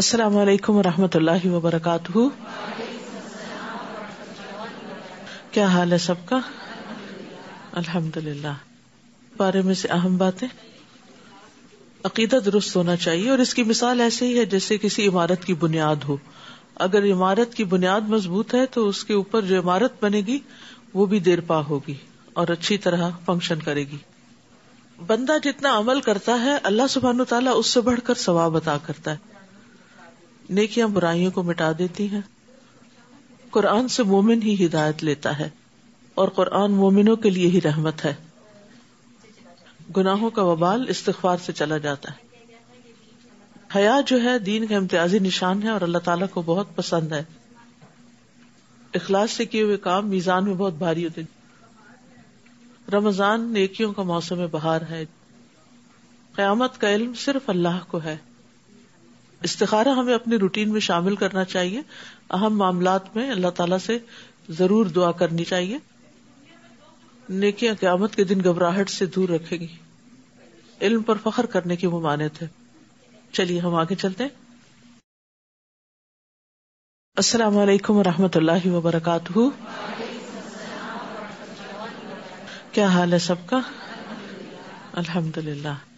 अस्सलाम वालेकुम रहमतुल्लाहि व बरकातहू क्या हाल है सबका अल्हम्दुलिल्लाह बारे में से अहम बातें अकीदा दुरुस्त होना चाहिए और इसकी मिसाल ऐसे ही है जैसे किसी इमारत की बुनियाद हो अगर इमारत की बुनियाद मजबूत है तो उसके ऊपर जो इमारत बनेगी वो भी देर पा होगी और अच्छी तरह फंक्शन करेगी बंदा जितना अमल करता है अल्लाह सुबहान तला उससे बढ़कर सवाब अता करता है नेकियां बुराइयों को मिटा देती हैं कुरान से मोमिन ही हिदायत लेता है और कुरान मोमिनों के लिए ही रहमत है गुनाहों का वबाल इस्तफार से चला जाता है हया जो है दीन का इम्तियाजी निशान है और अल्लाह ताला को बहुत पसंद है इखलास से किए हुए काम मीजान में बहुत भारी होते रमजान नेकियों का मौसम बहार है क्यामत का इल्म सिर्फ अल्लाह को है इस्तारा हमें अपने रूटीन में शामिल करना चाहिए अहम मामला में अल्लाह तला से जरूर दुआ करनी चाहिए नेकियां क्यामत के दिन घबराहट से दूर रखेगी इल्म पर फख्र करने की वो माने थे चलिए हम आगे चलते हैं अस्सलाम क्या हाल है सबका अल्हम्दुलिल्लाह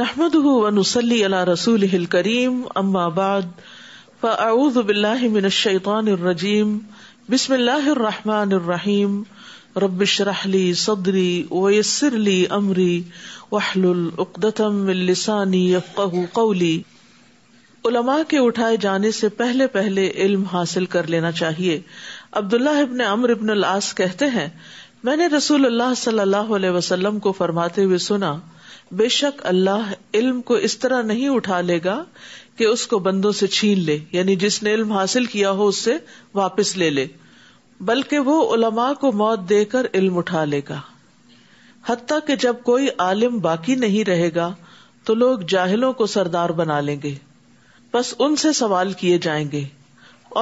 नहमदह वनुसली अला रसूल करीम अम्माबाद फ़ाऊज़ बिल्लाशैतानरजीम बिस्मिल्लाहमानरहीम रबिशरहली सदरी वयसरली अमरी वाहलुलदतम लिसानी यफ़क़ कौली उलमा के उठाए जाने से पहले पहले इल्म हासिल कर लेना चाहिए अब्दुल्लाह इबन अमर इबन आस कहते हैं मैंने रसूल अल्लाह सल्लल्लाहु अलैहि वसल्लम को फरमाते हुए सुना बेशक अल्लाह इल्म को इस तरह नहीं उठा लेगा कि उसको बंदों से छीन ले यानी जिसने इल्म हासिल किया हो उससे वापस ले ले बल्कि वो उलमा को मौत देकर इल्म उठा लेगा हती कि जब कोई आलिम बाकी नहीं रहेगा तो लोग जाहिलों को सरदार बना लेंगे बस उनसे सवाल किए जाएंगे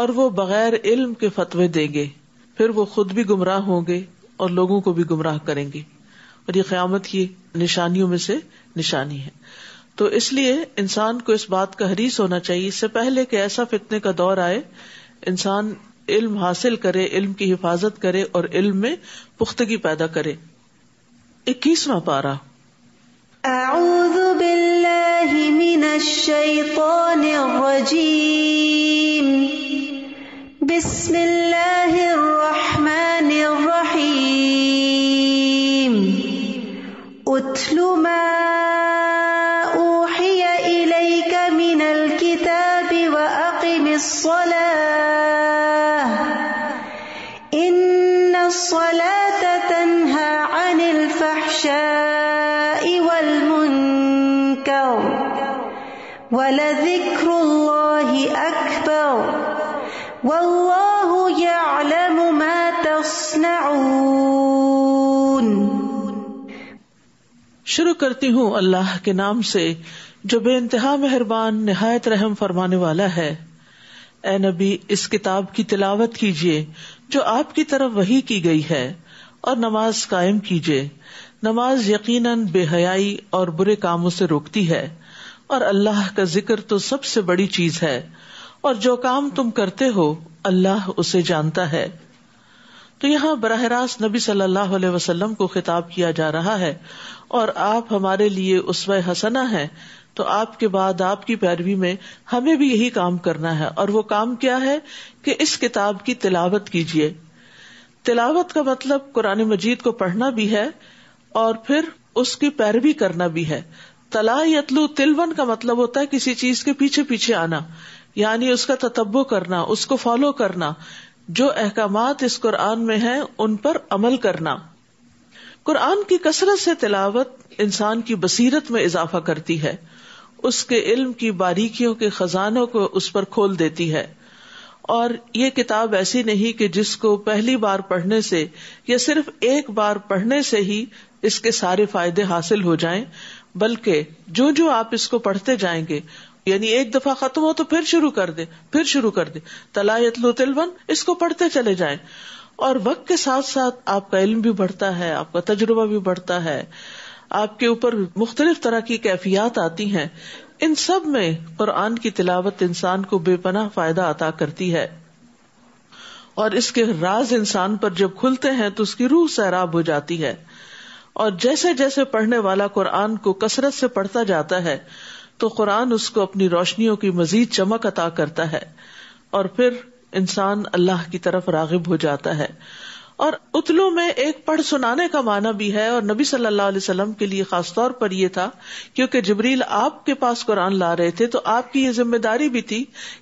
और वो बगैर इल्म के फतवे देंगे फिर वो खुद भी गुमराह होंगे और लोगों को भी गुमराह करेंगे और ये क्यामत की निशानियों में से निशानी है तो इसलिए इंसान को इस बात का हरीस होना चाहिए इससे पहले कि ऐसा फितने का दौर आए इंसान इल्म हासिल करे इल्म की हिफाजत करे और इल्म में पुख्तगी पैदा करे इक्कीसवा पारा أعوذ करती हूँ अल्लाह के नाम से जो बेानतहा मेहरबान नहायत रहम फरमाने वाला है ए नबी इस किताब की तिलावत कीजिए जो आपकी तरफ वही की गई है और नमाज कायम कीजिए नमाज यकीनन बेहयाई और बुरे कामों से रोकती है और अल्लाह का जिक्र तो सबसे बड़ी चीज है और जो काम तुम करते हो अल्लाह उसे जानता है तो यहाँ बरह रास्त नबी सल्लल्लाहु अलैहि वसल्लम को खिताब किया जा रहा है और आप हमारे लिए उसव हसना है तो आपके बाद आपकी पैरवी में हमें भी यही काम करना है और वो काम क्या है कि इस किताब की तिलावत कीजिए तिलावत का मतलब कुरान मजीद को पढ़ना भी है और फिर उसकी पैरवी करना भी है तला यतलू तिलवन का मतलब होता है किसी चीज के पीछे पीछे आना यानी उसका ततब्बो करना उसको फॉलो करना जो अहकामात इस कुरान में हैं उन पर अमल करना कुरान की कसरत से तिलावत इंसान की बसीरत में इजाफा करती है उसके इल्म की बारीकियों के खजानों को उस पर खोल देती है और ये किताब ऐसी नहीं कि जिसको पहली बार पढ़ने से या सिर्फ एक बार पढ़ने से ही इसके सारे फायदे हासिल हो जाएं, बल्कि जो जो आप इसको पढ़ते जाएंगे यानी एक दफा खत्म हो तो फिर शुरू कर दे फिर शुरू कर दे तलायतलु तिलवन इसको पढ़ते चले जाए और वक्त के साथ साथ आपका इल्म भी बढ़ता है आपका तजुर्बा भी बढ़ता है आपके ऊपर मुख्तलिफ तरह की कैफियात आती हैं इन सब में कुरान की तिलावत इंसान को बेपनाह फायदा अता करती है और इसके राज इंसान पर जब खुलते हैं तो उसकी रूह सैराब हो जाती है और जैसे जैसे पढ़ने वाला कुरान को कसरत से पढ़ता जाता है तो कुरान उसको अपनी रोशनियों की मजीद चमक अता करता है और फिर इंसान अल्लाह की तरफ रागिब हो जाता है और उतलों में एक पढ़ सुनाने का माना भी है और नबी सल्लल्लाहु अलैहि वसल्लम के लिए खास तौर पर यह था क्योंकि जबरील आपके पास कुरान ला रहे थे तो आपकी ये जिम्मेदारी भी थी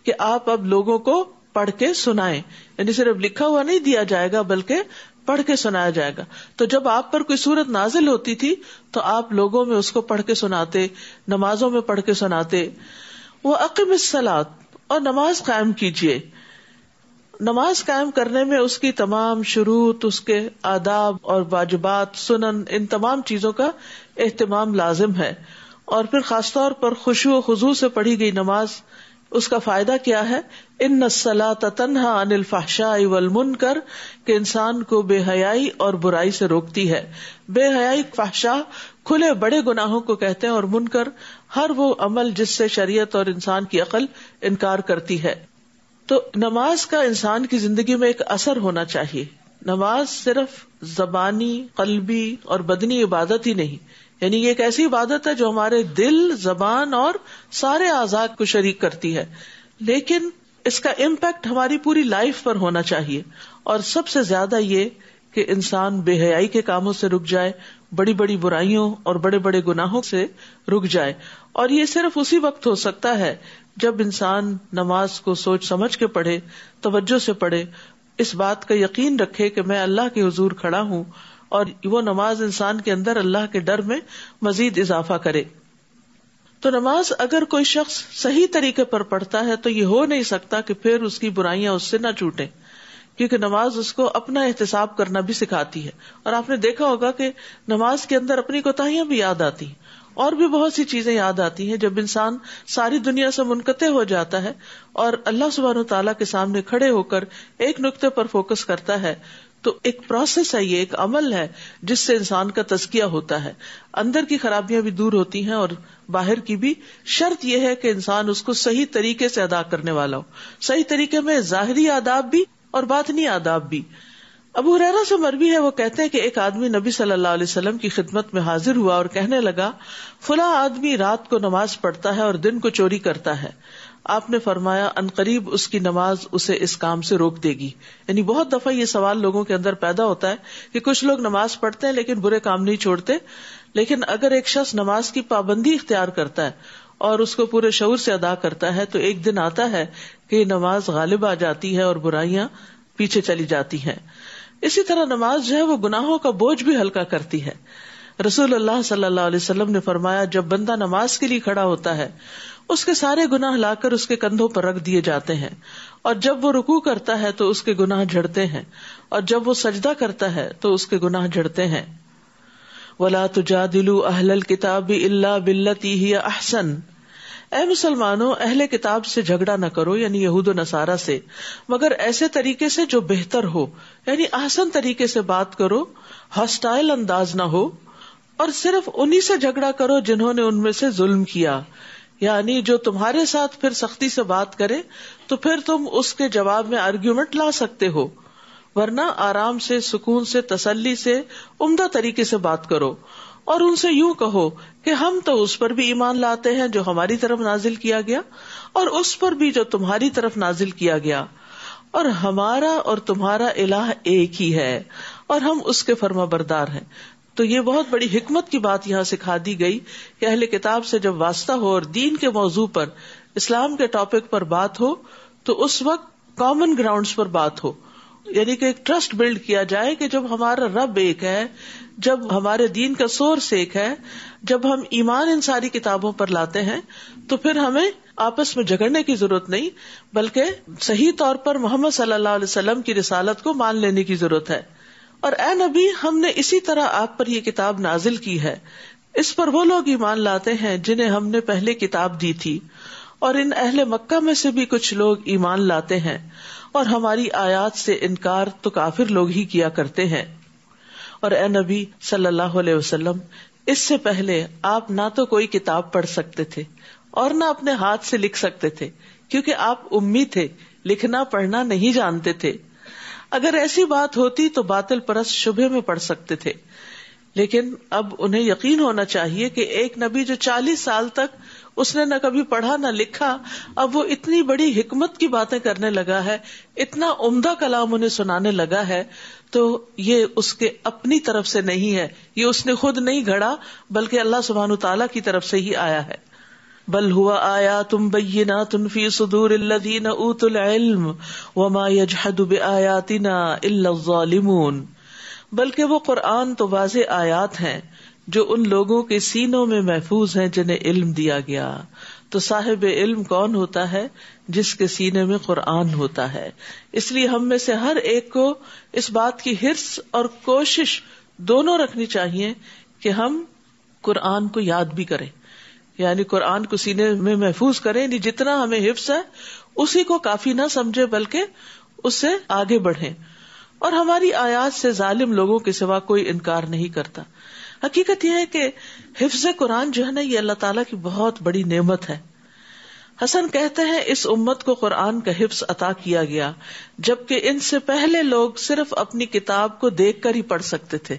कि आप अब लोगों को पढ़ के सुनाए यानी सिर्फ लिखा हुआ नहीं दिया जाएगा बल्कि पढ़ के सुनाया जाएगा तो जब आप पर कोई सूरत नाजिल होती थी तो आप लोगों में उसको पढ़ के सुनाते नमाजों में पढ़ के सुनाते वो अकम सलात और नमाज कायम कीजिए नमाज कायम करने में उसकी तमाम शुरूत उसके आदाब और वाजबात सुनन इन तमाम चीजों का एहतमाम लाजिम है और फिर खासतौर पर खुशू खजू से पढ़ी गई नमाज उसका फायदा क्या है इन नस्ला तनहा अनिल फाशा इवल मुनकर के इंसान को बेहयाई और बुराई से रोकती है बेहयाई फाशा खुले बड़े गुनाहों को कहते हैं और मुनकर हर वो अमल जिससे शरीयत और इंसान की अकल इनकार करती है तो नमाज का इंसान की जिंदगी में एक असर होना चाहिए नमाज सिर्फ जबानी कलबी और बदनी इबादत ही नहीं यानी ये एक ऐसी इबादत है जो हमारे दिल जबान और सारे आजाद को शरीक करती है लेकिन इसका इम्पैक्ट हमारी पूरी लाइफ पर होना चाहिए और सबसे ज्यादा ये कि इंसान बेहयाई के कामों से रुक जाए बड़ी बड़ी बुराइयों और बड़े बड़े गुनाहों से रुक जाए और ये सिर्फ उसी वक्त हो सकता है जब इंसान नमाज को सोच समझ के पढ़े तवज्जो से पढ़े इस बात का यकीन रखे कि मैं अल्लाह के हजूर खड़ा हूँ और वो नमाज इंसान के अंदर अल्लाह के डर में मजीद इजाफा करे तो नमाज अगर कोई शख्स सही तरीके पर पढ़ता है तो ये हो नहीं सकता कि फिर उसकी बुराइयां उससे ना छूटे क्योंकि नमाज उसको अपना एहतसाब करना भी सिखाती है और आपने देखा होगा कि नमाज के अंदर अपनी कोताहियां भी याद आती हैं और भी बहुत सी चीजें याद आती हैं जब इंसान सारी दुनिया से मुनकते हो जाता है और अल्लाह सुबहान तला के सामने खड़े होकर एक नुकते पर फोकस करता है तो एक प्रोसेस है ये एक अमल है जिससे इंसान का तस्किया होता है अंदर की खराबियां भी दूर होती हैं और बाहर की भी शर्त यह है कि इंसान उसको सही तरीके से अदा करने वाला हो सही तरीके में जाहरी आदाब भी और बातनी आदाब भी अबू हुरैरा से मरवी है वो कहते हैं कि एक आदमी नबी सल्लल्लाहु अलैहि वसल्लम की खिदमत में हाजिर हुआ और कहने लगा फुला आदमी रात को नमाज पढ़ता है और दिन को चोरी करता है आपने फरमाया अनकरीब उसकी नमाज उसे इस काम से रोक देगी यानी बहुत दफा ये सवाल लोगों के अंदर पैदा होता है कि कुछ लोग नमाज पढ़ते हैं लेकिन बुरे काम नहीं छोड़ते लेकिन अगर एक शख्स नमाज की पाबंदी इख्तियार करता है और उसको पूरे शौर से अदा करता है तो एक दिन आता है कि नमाज गालिब आ जाती है और बुराइयां पीछे चली जाती हैं इसी तरह नमाज जो है वो गुनाहों का बोझ भी हल्का करती है रसूल अल्लाह सल्लल्लाहु अलैहि वसल्लम ने फरमाया जब बंदा नमाज के लिए खड़ा होता है उसके सारे गुनाह लाकर उसके कंधों पर रख दिए जाते हैं और जब वो रुकू करता है तो उसके गुनाह झड़ते हैं और जब वो सजदा करता है तो उसके गुनाह झड़ते हैं वला तुजा दिलू अहल किताब इल्ला बिल्लती ही अहसन ए मुसलमानों अहले किताब से झगड़ा न करो यानी यहूद नसारा से मगर ऐसे तरीके से जो बेहतर हो यानी आसन तरीके से बात करो हॉस्टाइल अंदाज न हो और सिर्फ उन्हीं से झगड़ा करो जिन्होंने उनमें से जुल्म किया यानी जो तुम्हारे साथ फिर सख्ती से बात करे तो फिर तुम उसके जवाब में आर्ग्यूमेंट ला सकते हो वरना आराम से सुकून से तसली से उमदा तरीके से बात करो और उनसे यूं कहो कि हम तो उस पर भी ईमान लाते हैं जो हमारी तरफ नाजिल किया गया और उस पर भी जो तुम्हारी तरफ नाजिल किया गया और हमारा और तुम्हारा इलाह एक ही है और हम उसके फर्मा बरदार है तो ये बहुत बड़ी हिकमत की बात यहाँ सिखा दी गई कि अहले किताब से जब वास्ता हो और दीन के मौजू पर इस्लाम के टॉपिक पर बात हो तो उस वक्त कॉमन ग्राउंड पर बात हो यानी कि एक ट्रस्ट बिल्ड किया जाए कि जब हमारा रब एक है जब हमारे दीन का सोर्स एक है जब हम ईमान इन सारी किताबों पर लाते हैं तो फिर हमें आपस में झगड़ने की जरूरत नहीं बल्कि सही तौर पर मोहम्मद सल्लल्लाहु अलैहि वसल्लम की रिसालत को मान लेने की जरूरत है और ए नबी हमने इसी तरह आप पर यह किताब नाजिल की है इस पर वो लोग ईमान लाते हैं जिन्हें हमने पहले किताब दी थी और इन अहले मक्का में से भी कुछ लोग ईमान लाते हैं और हमारी आयात से इनकार तो काफिर लोग ही किया करते हैं और ए नबी सल्लल्लाहु अलैहि इससे पहले आप न तो कोई किताब पढ़ सकते थे और न अपने हाथ से लिख सकते थे क्यूँकी आप उम्मीद थे लिखना पढ़ना नहीं जानते थे अगर ऐसी बात होती तो बातिल परस शुभे में पढ़ सकते थे लेकिन अब उन्हें यकीन होना चाहिए कि एक नबी जो चालीस साल तक उसने न कभी पढ़ा न लिखा अब वो इतनी बड़ी हिकमत की बातें करने लगा है इतना उम्दा कलाम उन्हें सुनाने लगा है तो ये उसके अपनी तरफ से नहीं है ये उसने खुद नहीं घड़ा बल्कि अल्लाह सुबहान तला की तरफ से ही आया है बल हुआ आया तुम बैना तुम फी सदूर अल्लदीन ऊतुल इल्म वमा यजहदु बिआयातिना इल्ला ज़ालिमून बल्कि वो कुरान तो वाज आयात हैं जो उन लोगों के सीनों में महफूज हैं जिन्हें इल्म दिया गया तो साहिब इल्म कौन होता है जिसके सीने में कुरान होता है इसलिए हम में से हर एक को इस बात की हिर्स और कोशिश दोनों रखनी चाहिए कि हम कुरान को याद भी करें यानी कुरान को सीने में महफूज करे यानी जितना हमें हिफ्स है उसी को काफी ना समझे बल्कि उससे आगे बढ़े और हमारी आयात से जालिम लोगों के सिवा कोई इनकार नहीं करता हकीकत यह है कि हिफ्ज कुरान जो है ना ये अल्लाह ताला की बहुत बड़ी नेमत है हसन कहते हैं इस उम्मत को कुरान का हिफ्स अता किया गया जबकि इनसे पहले लोग सिर्फ अपनी किताब को देख कर ही पढ़ सकते थे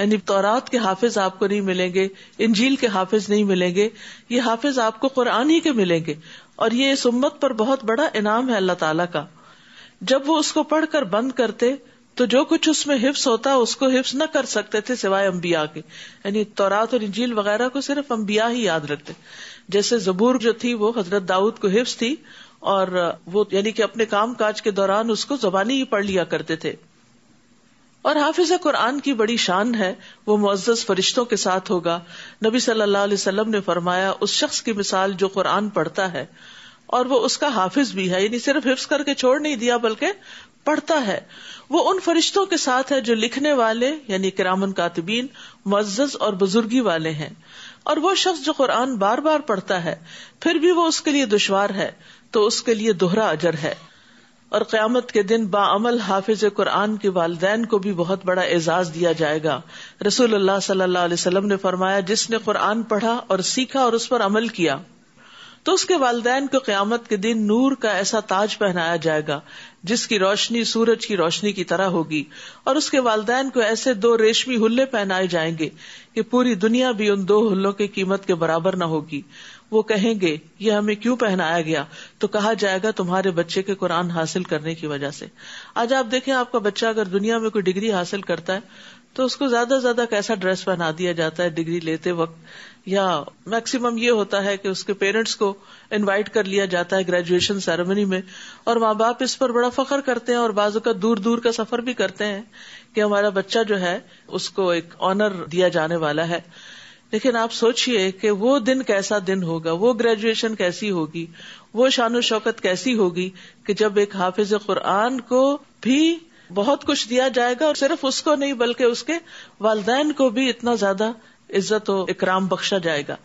यानी तौरात के हाफिज आपको नहीं मिलेंगे इंजील के हाफिज नहीं मिलेंगे ये हाफिज आपको कुरान ही के मिलेंगे और ये इस उम्मत पर बहुत बड़ा इनाम है अल्लाह ताला का जब वो उसको पढ़कर बंद करते तो जो कुछ उसमें हिफ्स होता उसको हिफ्स न कर सकते थे सिवाय अम्बिया के यानी तौरात और इंजील वगैरह को सिर्फ अम्बिया ही याद रखते जैसे जबूर जो थी वो हजरत दाऊद को हिफ्स थी और वो यानी कि अपने काम काज के दौरान उसको जबानी ही पढ़ लिया करते थे और हाफिज कुरान की बड़ी शान है वो मुआज़ फरिश्तों के साथ होगा नबी सल्लल्लाहु अलैहि वसल्लम ने फरमाया उस शख्स की मिसाल जो कुरान पढ़ता है और वो उसका हाफिज भी है यानी सिर्फ हिफ्स करके छोड़ नहीं दिया बल्कि पढ़ता है वो उन फरिश्तों के साथ है जो लिखने वाले यानी करामन कातबीन मुआज़ और बुजुर्गी वाले है और वो शख्स जो कुरान बार बार पढ़ता है फिर भी वो उसके लिए दुशवार है तो उसके लिए दोहरा अजर है और क्यामत के दिन बामल हाफिज कुरान के वालदेन को भी बहुत बड़ा एजाज दिया जाएगा रसूल सल्लाम ने फरमाया जिसने कुरान पढ़ा और सीखा और उस पर अमल किया तो उसके वालदेन को क्यामत के दिन नूर का ऐसा ताज पहनाया जाएगा जिसकी रोशनी सूरज की रोशनी की तरह होगी और उसके वालदेन को ऐसे दो रेशमी हुए पहनाए जाएंगे की पूरी दुनिया भी उन दो हुल्लों की कीमत के बराबर न होगी वो कहेंगे ये हमें क्यों पहनाया गया तो कहा जाएगा तुम्हारे बच्चे के कुरान हासिल करने की वजह से आज आप देखें आपका बच्चा अगर दुनिया में कोई डिग्री हासिल करता है तो उसको ज्यादा ज्यादा कैसा ड्रेस पहना दिया जाता है डिग्री लेते वक्त या मैक्सिमम ये होता है कि उसके पेरेंट्स को इनवाइट कर लिया जाता है ग्रेजुएशन सेरेमनी में और माँ बाप इस पर बड़ा फखर करते हैं और बाजू का दूर दूर का सफर भी करते हैं कि हमारा बच्चा जो है उसको एक ऑनर दिया जाने वाला है लेकिन आप सोचिए कि वो दिन कैसा दिन होगा वो ग्रेजुएशन कैसी होगी वो शान शौकत कैसी होगी कि जब एक हाफिज कुरान को भी बहुत कुछ दिया जाएगा और सिर्फ उसको नहीं बल्कि उसके वालदेन को भी इतना ज्यादा इज्जत और इकराम बख्शा जाएगा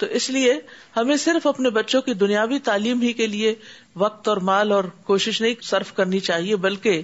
तो इसलिए हमें सिर्फ अपने बच्चों की दुनियावी तालीम ही के लिए वक्त और माल और कोशिश नहीं सर्फ करनी चाहिए बल्कि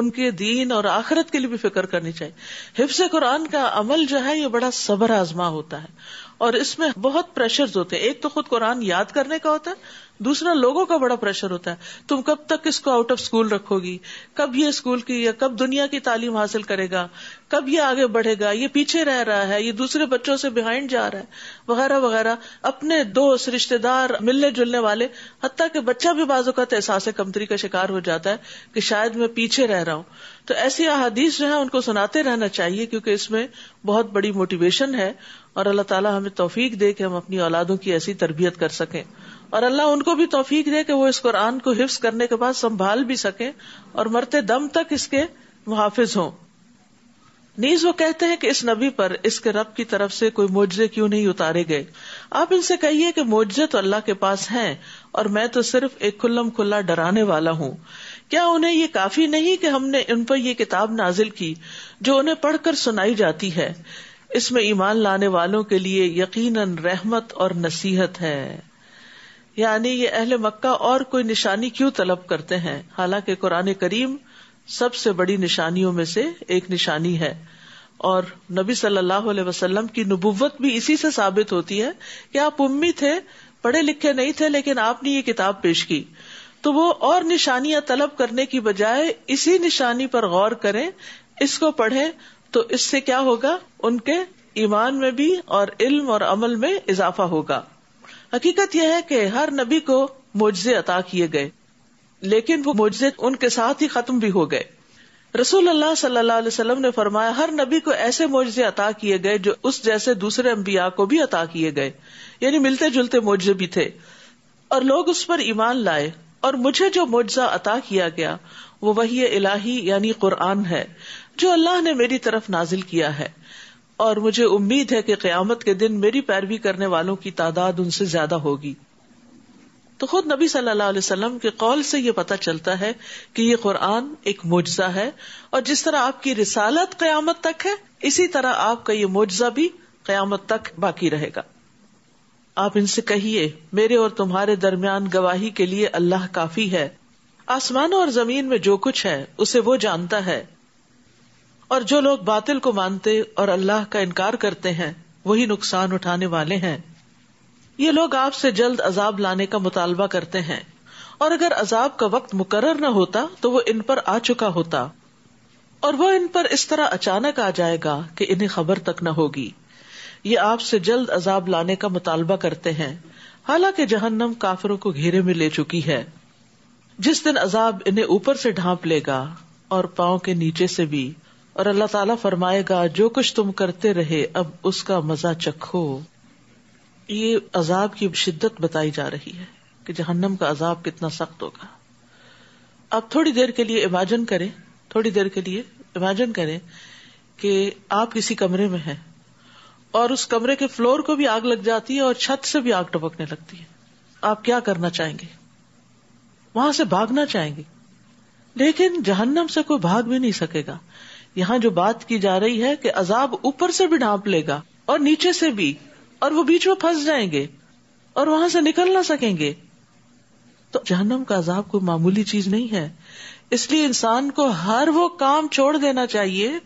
उनके दीन और आखरत के लिए भी फिक्र करनी चाहिए हिफ्स कुरान का अमल जो है ये बड़ा सबर आजमा होता है और इसमें बहुत प्रेशर होते हैं एक तो खुद कुरान याद करने का होता है दूसरा लोगों का बड़ा प्रेशर होता है तुम कब तक इसको आउट ऑफ स्कूल रखोगी कब ये स्कूल की या कब दुनिया की तालीम हासिल करेगा कब ये आगे बढ़ेगा ये पीछे रह रहा है ये दूसरे बच्चों से बिहाइंड जा रहा है वगैरह वगैरह अपने दोस्त रिश्तेदार मिलने जुलने वाले हत्या के बच्चा भी बाजू का तो एहसास कमतरी का शिकार हो जाता है कि शायद मैं पीछे रह रहा हूँ तो ऐसी अहादीस जो है उनको सुनाते रहना चाहिए क्योंकि इसमें बहुत बड़ी मोटिवेशन है और अल्लाह ताला हमें तोफीक दे कि हम अपनी औलादों की ऐसी तरबियत कर सकें और अल्लाह उनको भी तोफीक दे कि वो इस कुरान को हिफ्स करने के बाद संभाल भी सके और मरते दम तक इसके मुहाफिज हों नीज वो कहते हैं कि इस नबी पर इसके रब की तरफ से कोई मुआवजे क्यों नहीं उतारे गए आप इनसे कहिए कि मुआवजे तो अल्लाह के पास हैं और मैं तो सिर्फ एक खुल्लम खुल्ला डराने वाला हूँ क्या उन्हें ये काफी नहीं कि हमने उन पर ये किताब नाजिल की जो उन्हें पढ़कर सुनाई जाती है इसमें ईमान लाने वालों के लिए यकीन रहमत और नसीहत है यानी ये अहल मक्का और कोई निशानी क्यों तलब करते हैं हालांकि कुरान करीम सबसे बड़ी निशानियों में से एक निशानी है और नबी सल्लल्लाहु अलैहि वसल्लम की नबुवत भी इसी से साबित होती है कि आप उम्मी थे पढ़े लिखे नहीं थे लेकिन आपने ये किताब पेश की तो वो और निशानियां तलब करने की बजाय इसी निशानी पर गौर करें इसको पढ़ें तो इससे क्या होगा उनके ईमान में भी और इल्म और अमल में इजाफा होगा हकीकत यह है कि हर नबी को मोजे अता किए गए लेकिन वो मुआजे उनके साथ ही खत्म भी हो गए रसूल अल्लाह सल्लल्लाहु अलैहि वसल्लम ने फरमाया हर नबी को ऐसे मोजे अता किए गए जो उस जैसे दूसरे अम्बिया को भी अता किए गए यानी मिलते जुलते मुआजे भी थे और लोग उस पर ईमान लाए और मुझे जो मुआजा अता किया गया वो वही इलाही यानी कुरान है जो अल्लाह ने मेरी तरफ नाजिल किया है और मुझे उम्मीद है कि क्यामत के दिन मेरी पैरवी करने वालों की तादाद उनसे ज्यादा होगी तो खुद नबी सल्लल्लाहु अलैहि वसल्लम के कौल से ये पता चलता है कि ये कुरान एक मुजजा है और जिस तरह आपकी रिसालत क्यामत तक है इसी तरह आपका ये मुजजा भी क्यामत तक बाकी रहेगा आप इनसे कहिए मेरे और तुम्हारे दरमियान गवाही के लिए अल्लाह काफी है आसमान और जमीन में जो कुछ है उसे वो जानता है और जो लोग बातिल को मानते और अल्लाह का इनकार करते हैं वही नुकसान उठाने वाले हैं ये लोग आपसे जल्द अजाब लाने का मुतालबा करते हैं और अगर अजाब का वक्त मुकर न होता तो वो इन पर आ चुका होता और वो इन पर इस तरह अचानक आ जाएगा कि इन्हें खबर तक न होगी ये आपसे जल्द अजाब लाने का मुतालबा करते हैं हालांकि जहन्नम काफरों को घेरे में ले चुकी है जिस दिन अजाब इन्हें ऊपर से ढांप लेगा और पाओ के नीचे से भी और अल्लाह ताला फरमाएगा जो कुछ तुम करते रहे अब उसका मजा चखो ये अजाब की शिद्दत बताई जा रही है कि जहन्नम का अजाब कितना सख्त होगा अब थोड़ी देर के लिए इमेजिन करें थोड़ी देर के लिए इमेजिन करें कि आप किसी कमरे में हैं और उस कमरे के फ्लोर को भी आग लग जाती है और छत से भी आग टपकने लगती है आप क्या करना चाहेंगे वहां से भागना चाहेंगे लेकिन जहन्नम से कोई भाग भी नहीं सकेगा यहाँ जो बात की जा रही है कि अजाब ऊपर से भी ढांप लेगा और नीचे से भी और वो बीच में फंस जाएंगे और वहां से निकल ना सकेंगे तो जहनम का अजाब कोई मामूली चीज नहीं है इसलिए इंसान को हर वो काम छोड़ देना चाहिए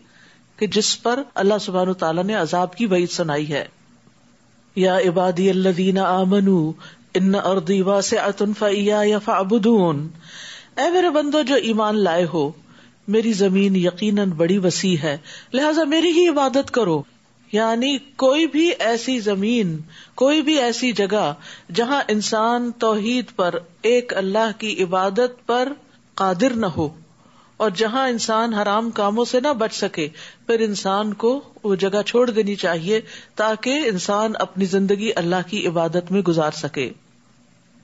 कि जिस पर अल्लाह सुबहान तला ने अजाब की वही सुनाई है या इबादी अल्लादीना आमनू इन दीवा से अतुन फैया या फाबुदून ए मेरे बंदो जो ईमान लाए हो मेरी जमीन यकीन बड़ी वसी है लिहाजा मेरी ही इबादत करो यानी कोई भी ऐसी जमीन कोई भी ऐसी जगह जहाँ इंसान तोहिद पर एक अल्लाह की इबादत पर कादिर न हो और जहाँ इंसान हराम कामों से न बच सके फिर इंसान को वो जगह छोड़ देनी चाहिए ताकि इंसान अपनी जिंदगी अल्लाह की इबादत में गुजार सके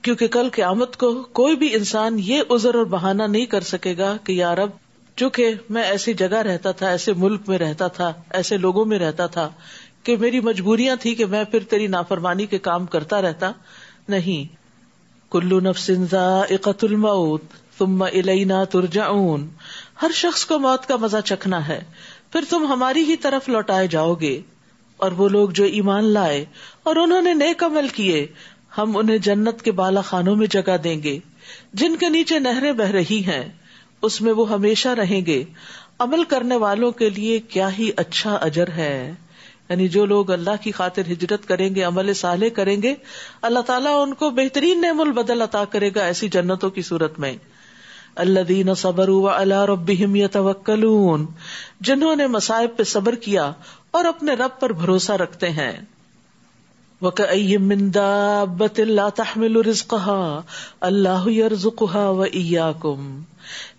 क्योंकि कल आमद को कोई भी इंसान ये उजर और बहाना नहीं कर सकेगा कि यार अब चूंकि मैं ऐसी जगह रहता था ऐसे मुल्क में रहता था ऐसे लोगों में रहता था कि मेरी मजबूरियां थी कि मैं फिर तेरी नाफरमानी के काम करता रहता नहीं कुल्लू नफसिंजा इकतुल मऊत तुम इलैना तुरजाउन हर शख्स को मौत का मजा चखना है फिर तुम हमारी ही तरफ लौटाए जाओगे और वो लोग जो ईमान लाए और उन्होंने नए कमल किए हम उन्हें जन्नत के बाला खानों में जगह देंगे जिनके नीचे नहरें बह रही हैं उसमे वो हमेशा रहेंगे अमल करने वालों के लिए क्या ही अच्छा अजर है यानी जो लोग अल्लाह की खातिर हिजरत करेंगे अमल साले करेंगे अल्लाह ताला उनको बेहतरीन नेमुल बदल अता करेगा ऐसी जन्नतों की सूरत में अल्लादीन सबर अला रबिम तवक्लून जिन्होंने मसायब पे सबर किया और अपने रब पर भरोसा रखते हैं वकमिंदा अल्लाह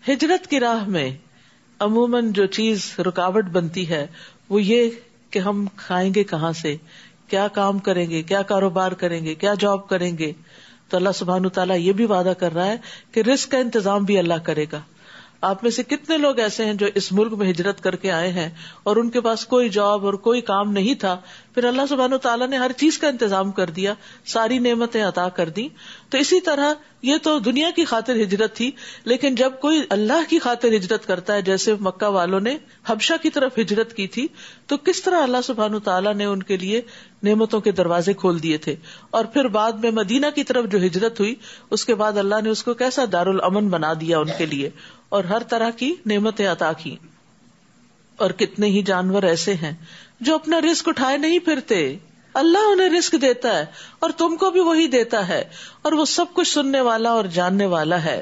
हिजरत की राह में अमूमन जो चीज रुकावट बनती है वो ये कि हम खाएंगे कहाँ से क्या काम करेंगे क्या कारोबार करेंगे क्या जॉब करेंगे तो अल्लाह सुबहान तला ये भी वादा कर रहा है कि रिस्क का इंतजाम भी अल्लाह करेगा आप में से कितने लोग ऐसे हैं जो इस मुल्क में हिजरत करके आए हैं और उनके पास कोई जॉब और कोई काम नहीं था फिर अल्लाह सुबहान तला ने हर चीज का इंतजाम कर दिया सारी नेमतें अता कर दी तो इसी तरह ये तो दुनिया की खातिर हिजरत थी लेकिन जब कोई अल्लाह की खातिर हिजरत करता है जैसे मक्का वालों ने हबशा की तरफ हिजरत की थी तो किस तरह अल्लाह सुबहान तला ने उनके लिए नेमतों के दरवाजे खोल दिए थे और फिर बाद में मदीना की तरफ जो हिजरत हुई उसके बाद अल्लाह ने उसको कैसा दारुल अमन बना दिया उनके लिए और हर तरह की नेमतें अता की और कितने ही जानवर ऐसे हैं जो अपना रिस्क उठाए नहीं फिरते अल्लाह उन्हें रिस्क देता है और तुमको भी वही देता है और वो सब कुछ सुनने वाला और जानने वाला है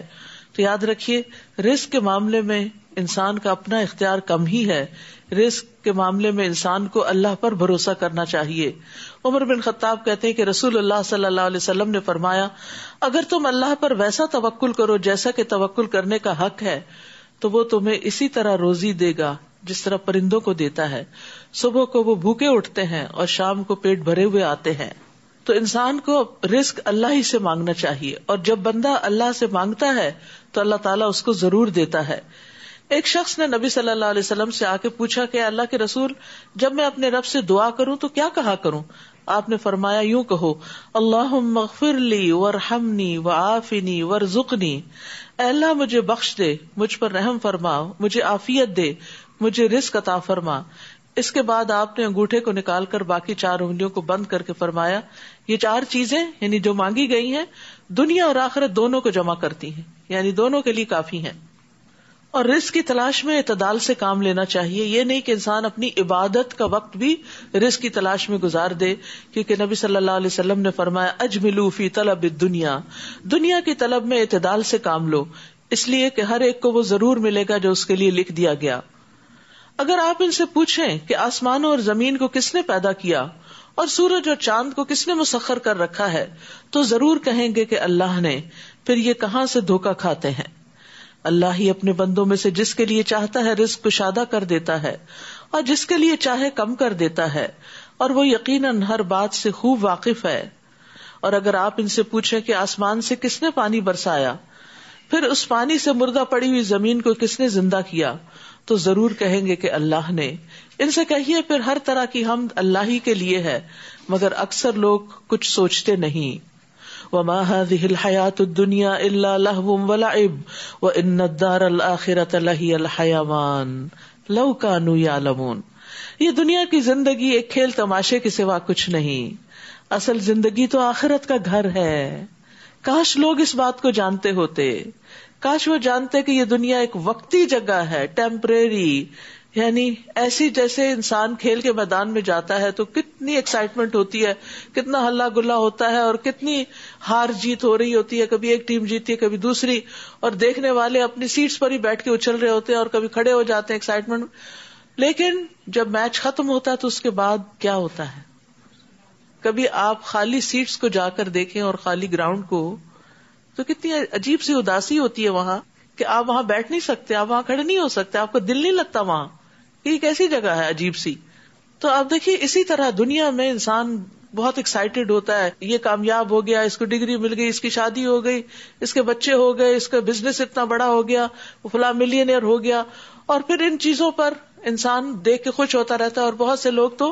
तो याद रखिए रिस्क के मामले में इंसान का अपना इख्तियार कम ही है रिस्क के मामले में इंसान को अल्लाह पर भरोसा करना चाहिए उमर बिन खत्ताब कहते हैं कि रसूल सल्लल्लाहु अलैहि वसल्लम ने फरमाया अगर तुम अल्लाह पर वैसा तवक्ल करो जैसा कि तवक्ल करने का हक है तो वो तुम्हें इसी तरह रोजी देगा जिस तरह परिंदों को देता है सुबह को वो भूखे उठते हैं और शाम को पेट भरे हुए आते हैं तो इंसान को रिस्क अल्लाह ही से मांगना चाहिए और जब बंदा अल्लाह से मांगता है तो अल्लाह ताला उसको जरूर देता है एक शख्स ने नबी सल्लल्लाहु अलैहि वसल्लम से आके पूछा कि अल्लाह के रसूल जब मैं अपने रब से दुआ करूं तो क्या कहा करूं आपने फरमाया यूं कहो अल्लाह मगफिरली वरहमनी व आफिनी वरजुकनी अल्लाह मुझे बख्श दे मुझ पर रहम फरमा मुझे आफियत दे मुझे रिस्क अता फरमा इसके बाद आपने अंगूठे को निकालकर बाकी चार उंगलियों को बंद करके फरमाया ये चार चीजें यानी जो मांगी गई हैं दुनिया और आखिरत दोनों को जमा करती हैं यानी दोनों के लिए काफी हैं और रिस्क की तलाश में इतदाल से काम लेना चाहिए ये नहीं कि इंसान अपनी इबादत का वक्त भी रिस्क की तलाश में गुजार दे क्योंकि नबी सल्लल्लाहु अलैहि वसल्लम ने फरमाया अजमिलू फी तलब दुनिया दुनिया की तलब में इतदाल से काम लो इसलिए कि हर एक को वो जरूर मिलेगा जो उसके लिए लिख दिया गया अगर आप इनसे पूछे कि आसमानों और जमीन को किसने पैदा किया और सूरज और चांद को किसने मुसखर कर रखा है तो जरूर कहेंगे कि अल्लाह ने फिर ये कहां से धोखा खाते हैं अल्लाह ही अपने बंदों में से जिसके लिए चाहता है रिस्क कुशादा कर देता है और जिसके लिए चाहे कम कर देता है और वो यकीन हर बात से खूब वाकिफ है और अगर आप इनसे पूछे की आसमान से किसने पानी बरसाया फिर उस पानी से मुर्दा पड़ी हुई जमीन को किसने जिंदा किया तो जरूर कहेंगे की अल्लाह ने इनसे कहिए फिर हर तरह की हम अल्लाह ही के लिए है मगर अक्सर लोग कुछ सोचते नहीं وما هذه الحياة الدنيا إلا لهو ولعب وإن الدار الآخرة لهي الحيوان لو كانوا يعلمون ये दुनिया की जिंदगी एक खेल तमाशे के सिवा कुछ नहीं असल जिंदगी तो आखिरत का घर है काश लोग इस बात को जानते होते काश वो जानते कि ये दुनिया एक वक्ती जगह है टेम्परेरी यानी ऐसी जैसे इंसान खेल के मैदान में जाता है तो कितनी एक्साइटमेंट होती है कितना हल्ला गुल्ला होता है और कितनी हार जीत हो रही होती है कभी एक टीम जीतती है कभी दूसरी और देखने वाले अपनी सीट्स पर ही बैठ के उछल रहे होते हैं और कभी खड़े हो जाते हैं एक्साइटमेंट लेकिन जब मैच खत्म होता है तो उसके बाद क्या होता है कभी आप खाली सीट्स को जाकर देखें और खाली ग्राउंड को तो कितनी अजीब सी उदासी होती है वहां कि आप वहां बैठ नहीं सकते आप वहां खड़े नहीं हो सकते आपको दिल नहीं लगता वहां ये कैसी जगह है अजीब सी तो आप देखिए इसी तरह दुनिया में इंसान बहुत एक्साइटेड होता है ये कामयाब हो गया इसको डिग्री मिल गई इसकी शादी हो गई इसके बच्चे हो गए इसका बिजनेस इतना बड़ा हो गया फला मिलियनियर हो गया और फिर इन चीजों पर इंसान देख के खुश होता रहता है और बहुत से लोग तो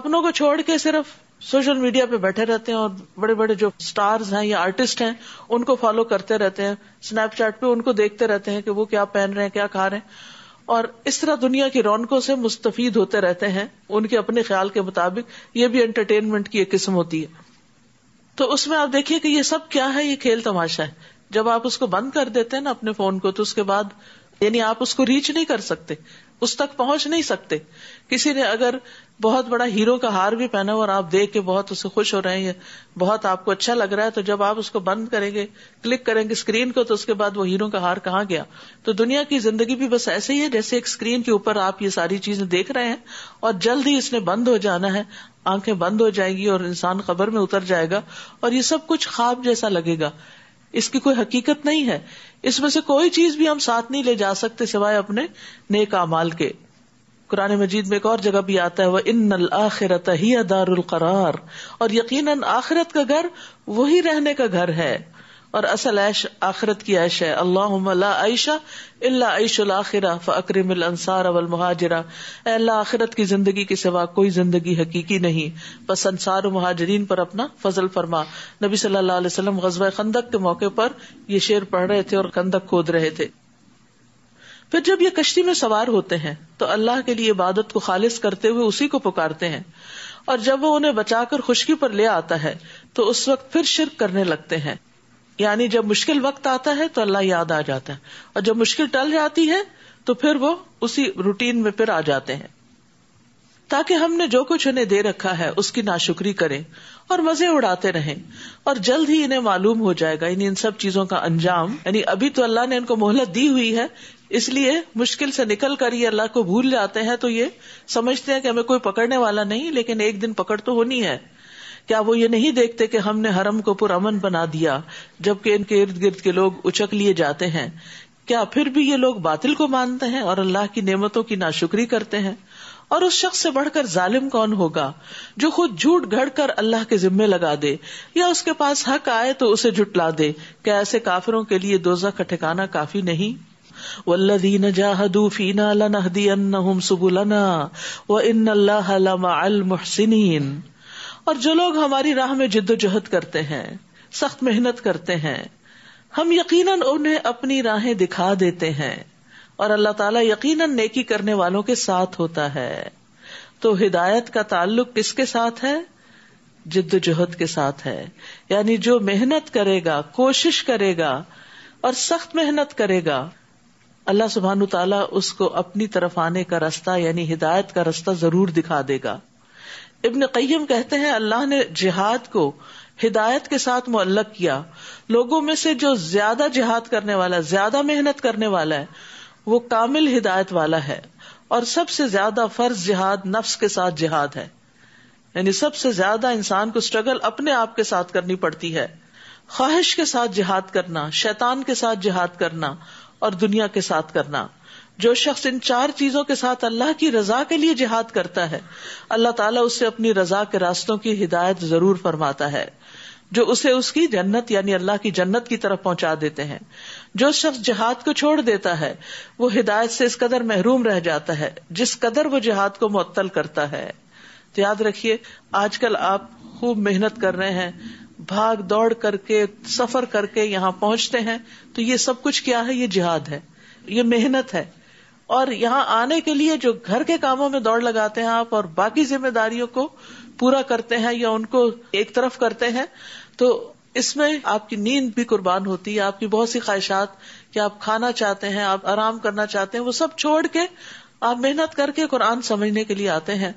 अपनों को छोड़ के सिर्फ सोशल मीडिया पे बैठे रहते हैं और बड़े बड़े जो स्टार्स हैं या आर्टिस्ट हैं उनको फॉलो करते रहते हैं स्नैपचैट पे उनको देखते रहते हैं कि वो क्या पहन रहे हैं क्या खा रहे हैं और इस तरह दुनिया की रौनकों से मुस्तफीद होते रहते हैं उनके अपने ख्याल के मुताबिक ये भी एंटरटेनमेंट की एक किस्म होती है तो उसमें आप देखिए कि ये सब क्या है ये खेल तमाशा है जब आप उसको बंद कर देते हैं ना अपने फोन को तो उसके बाद यानी आप उसको रीच नहीं कर सकते उस तक पहुंच नहीं सकते किसी ने अगर बहुत बड़ा हीरो का हार भी पहना हो और आप देख के बहुत उससे खुश हो रहे हैं बहुत आपको अच्छा लग रहा है तो जब आप उसको बंद करेंगे क्लिक करेंगे स्क्रीन को तो उसके बाद वो हीरो का हार कहाँ गया तो दुनिया की जिंदगी भी बस ऐसे ही है जैसे एक स्क्रीन के ऊपर आप ये सारी चीजें देख रहे हैं और जल्द ही इसने बंद हो जाना है आंखें बंद हो जाएंगी और इंसान खबर में उतर जाएगा और ये सब कुछ खाब जैसा लगेगा इसकी कोई हकीकत नहीं है इसमें से कोई चीज भी हम साथ नहीं ले जा सकते सिवाय अपने नेक अमाल के कुरान मजीद में एक और जगह भी आता है वह इन आखिरत ही दारुल करार और यकीनन आखिरत का घर वही रहने का घर है और असल ऐश आखिरत की ऐश है अल्लाह आयशा अल्ला आयशुल आखिरा फ़करम अंसार अवल महाजरा अल्लाह आखिरत की जिंदगी के सिवा कोई जिंदगी हकीकी नहीं बस अंसार महाजरीन पर अपना फजल फरमा नबी सल्लल्लाहु अलैहि वसल्लम गजवा खंदक के मौके पर ये शेर पढ़ रहे थे और खंदक खोद रहे थे फिर जब ये कश्ती में सवार होते हैं तो अल्लाह के लिए इबादत को खालिज करते हुए उसी को पुकारते हैं और जब वो उन्हें बचाकर खुशकी पर ले आता है तो उस वक्त फिर शिरक करने लगते हैं यानी जब मुश्किल वक्त आता है तो अल्लाह याद आ जाता है और जब मुश्किल टल जाती है तो फिर वो उसी रूटीन में फिर आ जाते हैं ताकि हमने जो कुछ उन्हें दे रखा है उसकी नाशुक्री करें और मजे उड़ाते रहें और जल्द ही इन्हें मालूम हो जाएगा यानी इन सब चीजों का अंजाम यानी अभी तो अल्लाह ने इनको मोहलत दी हुई है इसलिए मुश्किल से निकल कर ये अल्लाह को भूल जाते हैं तो ये समझते हैं कि हमें कोई पकड़ने वाला नहीं लेकिन एक दिन पकड़ तो होनी है क्या वो ये नहीं देखते कि हमने हरम को पुरअमन बना दिया जबकि इनके इर्द गिर्द के लोग उचक लिए जाते हैं क्या फिर भी ये लोग बातिल को मानते हैं और अल्लाह की नेमतों की नाशुक्री करते हैं और उस शख्स से बढ़कर जालिम कौन होगा जो खुद झूठ घड़ कर अल्लाह के जिम्मे लगा दे या उसके पास हक आए तो उसे झुटला दे क्या ऐसे काफिरों के लिए दोजा का ठिकाना काफी नहीं वल्लदीन जाहदू फीना लनहदियन्नहुम सुबुलना व इन्नल्लाह लमअल मुहसिनीन और जो लोग हमारी राह में जिद्दोजहद करते हैं सख्त मेहनत करते हैं हम यकीनन उन्हें अपनी राहें दिखा देते हैं और अल्लाह ताला यकीनन नेकी करने वालों के साथ होता है तो हिदायत का ताल्लुक किसके साथ है जिद्दोजहद के साथ है यानी जो मेहनत करेगा कोशिश करेगा और सख्त मेहनत करेगा अल्लाह सुबहान तला उसको अपनी तरफ आने का रास्ता यानी हिदायत का रास्ता जरूर दिखा देगा इब्न कईम कहते हैं अल्लाह ने जिहाद को हिदायत के साथ मुअल्लक किया लोगों में से जो ज्यादा जिहाद करने वाला ज्यादा मेहनत करने वाला है वो कामिल हिदायत वाला है और सबसे ज्यादा फर्ज जिहाद नफ्स के साथ जिहाद है यानी सबसे ज्यादा इंसान को स्ट्रगल अपने आप के साथ करनी पड़ती है ख्वाहिश के साथ जिहाद करना शैतान के साथ जिहाद करना और दुनिया के साथ करना जो शख्स इन चार चीजों के साथ अल्लाह की रजा के लिए जिहाद करता है अल्लाह ताला उससे अपनी रजा के रास्तों की हिदायत जरूर फरमाता है जो उसे उसकी जन्नत यानी अल्लाह की जन्नत की तरफ पहुंचा देते हैं जो शख्स जिहाद को छोड़ देता है वो हिदायत से इस कदर महरूम रह जाता है जिस कदर वो जिहाद को मुअत्तल करता है तो याद रखिए आजकल आप खूब मेहनत कर रहे हैं भाग दौड़ करके सफर करके यहाँ पहुंचते हैं तो ये सब कुछ क्या है ये जिहाद है ये मेहनत है और यहाँ आने के लिए जो घर के कामों में दौड़ लगाते हैं आप और बाकी जिम्मेदारियों को पूरा करते हैं या उनको एक तरफ करते हैं तो इसमें आपकी नींद भी कुर्बान होती है आपकी बहुत सी ख्वाहिशात कि आप खाना चाहते हैं आप आराम करना चाहते हैं वो सब छोड़ के आप मेहनत करके कुरान समझने के लिए आते हैं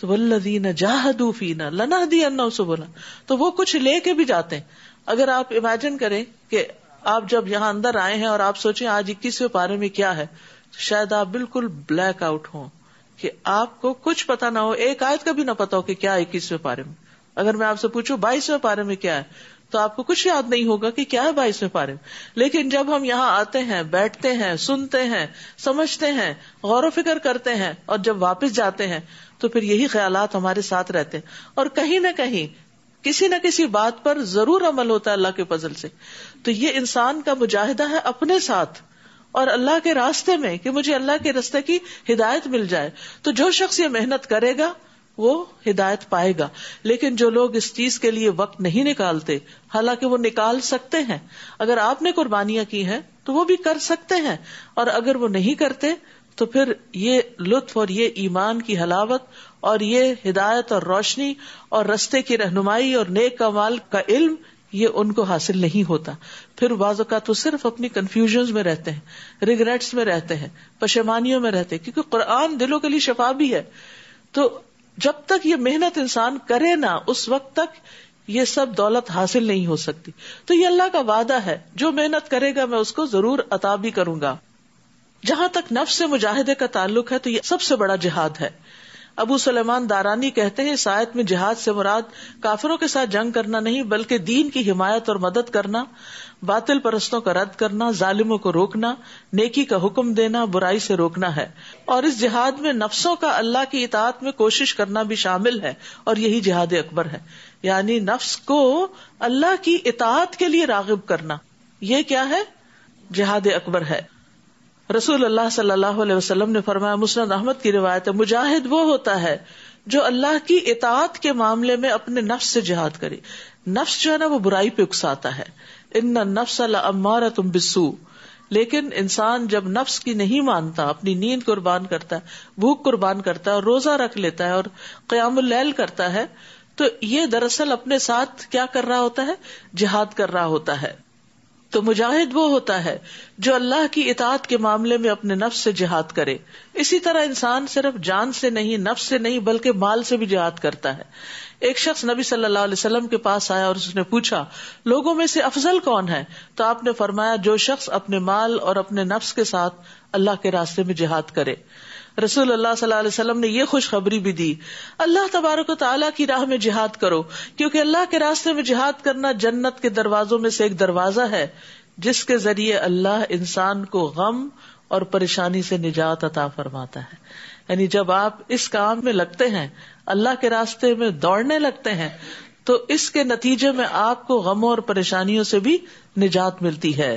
तो वल्लजीन जाहदू फीना लना दिया सुबुला तो वो कुछ लेके भी जाते हैं अगर आप इमेजिन करें कि आप जब यहाँ अंदर आए हैं और आप सोचे आज इक्कीसवें पारे में क्या है तो शायद आप बिल्कुल ब्लैक आउट हो कि आपको कुछ पता ना हो एक आयत का भी ना पता हो कि क्या इक्कीसवें पारे में अगर मैं आपसे पूछू बाईसवें पारे में क्या है तो आपको कुछ याद नहीं होगा कि क्या है बाईस में पारे लेकिन जब हम यहाँ आते हैं बैठते हैं सुनते हैं समझते हैं गौर फिक्र करते हैं और जब वापस जाते हैं तो फिर यही ख्याल हमारे साथ रहते हैं और कहीं ना कहीं किसी न किसी बात पर जरूर अमल होता है अल्लाह के फजल से तो ये इंसान का मुजाहिदा है अपने साथ और अल्लाह के रास्ते में कि मुझे अल्लाह के रास्ते की हिदायत मिल जाए तो जो शख्स ये मेहनत करेगा वो हिदायत पाएगा लेकिन जो लोग इस चीज के लिए वक्त नहीं निकालते हालांकि वो निकाल सकते हैं अगर आपने कुर्बानियां की हैं तो वो भी कर सकते हैं और अगर वो नहीं करते तो फिर ये लुत्फ और ये ईमान की हलावत और ये हिदायत और रोशनी और रस्ते की रहनुमाई और नेक कमाल का इल्म ये उनको हासिल नहीं होता फिर बाजुका तो सिर्फ अपनी कन्फ्यूजन में रहते हैं रिगरेट्स में रहते हैं पशेमानियों में रहते हैं क्योंकि कुरान दिलों के लिए शफा भी है तो जब तक ये मेहनत इंसान करे ना उस वक्त तक ये सब दौलत हासिल नहीं हो सकती तो ये अल्लाह का वादा है जो मेहनत करेगा मैं उसको जरूर अता भी करूंगा जहां तक नफ्स से मुजाहिदे का ताल्लुक है तो ये सबसे बड़ा जिहाद है अबू सलेमान दारानी कहते हैं शायद में जिहाद से मुराद काफिरों के साथ जंग करना नहीं बल्कि दीन की हिमायत और मदद करना बातिल परस्तों का रद्द करना जालिमों को रोकना नेकी का हुक्म देना बुराई से रोकना है और इस जिहाद में नफ्सों का अल्लाह की इतात में कोशिश करना भी शामिल है और यही जिहाद अकबर है यानी नफ्स को अल्लाह की इतात के लिए रागब करना ये क्या है जिहाद अकबर है रसूल अल्लाह सल्लल्लाहु अलैहि वसल्लम ने फरमाया मुस्नद अहमद की रिवायत है मुजाहिद वो होता है जो अल्लाह की इतात के मामले में अपने नफ्स से जिहाद करे नफ्स जो है ना वो बुराई पे उकसाता है इन नफ्स अम्मारा तुम बिस्सू लेकिन इंसान जब नफ्स की नहीं मानता अपनी नींद कुर्बान करता है भूख कुर्बान करता है और रोजा रख लेता है और क्यामल करता है तो ये दरअसल अपने साथ क्या कर रहा होता है जिहाद कर रहा होता है तो मुजाहिद वो होता है जो अल्लाह की इतात के मामले में अपने नफ्स से जिहाद करे इसी तरह इंसान सिर्फ जान से नहीं नफ्स से नहीं बल्कि माल से भी जिहाद करता है एक शख्स नबी सल्लल्लाहु अलैहि वसल्लम के पास आया और उसने पूछा लोगों में से अफजल कौन है तो आपने फरमाया जो शख्स अपने माल और अपने नफ्स के साथ अल्लाह के रास्ते में जिहाद करे रसूल अल्लाह सल्लल्लाहु अलैहि वसल्लम ने ये खुशखबरी भी दी अल्लाह तबारक ताला की राह में जिहाद करो क्योंकि अल्लाह के रास्ते में जिहाद करना जन्नत के दरवाजों में से एक दरवाजा है जिसके जरिए अल्लाह इंसान को गम और परेशानी से निजात अता फरमाता है यानी जब आप इस काम में लगते हैं अल्लाह के रास्ते में दौड़ने लगते हैं तो इसके नतीजे में आपको गमों और परेशानियों से भी निजात मिलती है